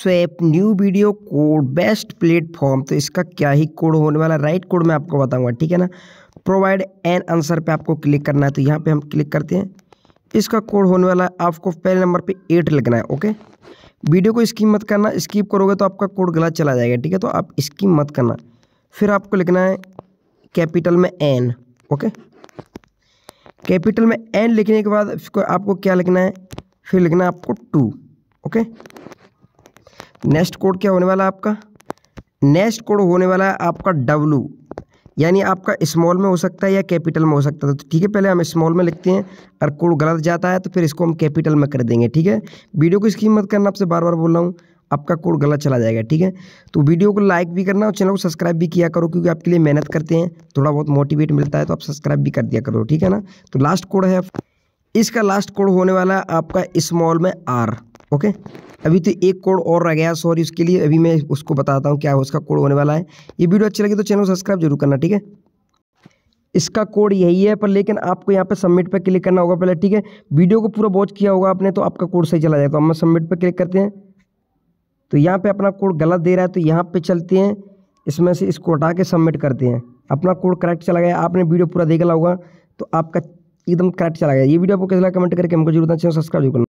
swap new video code best platform तो इसका क्या ही कोड होने वाला राइट कोड मैं आपको बताऊंगा ठीक है ना प्रोवाइड एन आंसर पे आपको क्लिक करना है तो यहाँ पे हम क्लिक करते हैं इसका कोड होने वाला है आपको पहले नंबर पे एट लगना है ओके वीडियो को स्कीम मत करना स्कीप करोगे तो आपका कोड गलत चला जाएगा ठीक है तो आप स्कीम मत करना फिर आपको लिखना है कैपिटल में एन ओके कैपिटल में एन लिखने के बाद आपको क्या लिखना है फिर लिखना है आपको टू ओके नेक्स्ट कोड क्या होने वाला है आपका नेक्स्ट कोड होने वाला है आपका डब्लू यानी आपका स्मॉल में हो सकता है या कैपिटल में हो सकता है तो ठीक है पहले हम स्मॉल में लिखते हैं अगर कोड गलत जाता है तो फिर इसको हम कैपिटल में कर देंगे ठीक है वीडियो को इसकी मत करना आपसे बार बार बोल रहा हूँ आपका कोड गलत चला जाएगा ठीक है तो वीडियो को लाइक भी करना और चैनल को सब्सक्राइब भी किया करो क्योंकि आपके लिए मेहनत करते हैं थोड़ा बहुत मोटिवेट मिलता है तो आप सब्सक्राइब भी कर दिया करो ठीक है ना तो लास्ट कोड है इसका लास्ट कोड होने वाला है आपका स्मॉल में आर ओके अभी तो एक कोड और रह गया सॉरी उसके लिए अभी मैं उसको बताता हूँ क्या उसका कोड होने वाला है ये वीडियो अच्छी लगी तो चैनल को सब्सक्राइब जरूर करना ठीक है इसका कोड यही है पर लेकिन आपको यहाँ पे सबमिट पर क्लिक करना होगा पहले ठीक है वीडियो को पूरा वॉच किया होगा आपने तो आपका कोड सही चला जाएगा तो हम सबमिट पर क्लिक करते हैं तो यहाँ पे अपना कोड गलत दे रहा है तो यहाँ पे चलते हैं इसमें से इसको हटा के सबमिट करते हैं अपना कोड करेक्ट चला गया आपने वीडियो पूरा देखा होगा तो आपका एकदम करेक्ट चला गया ये वीडियो आपको कैसे लगा कमेंट करके हमको जरूर चैनल सब्सक्राइब करना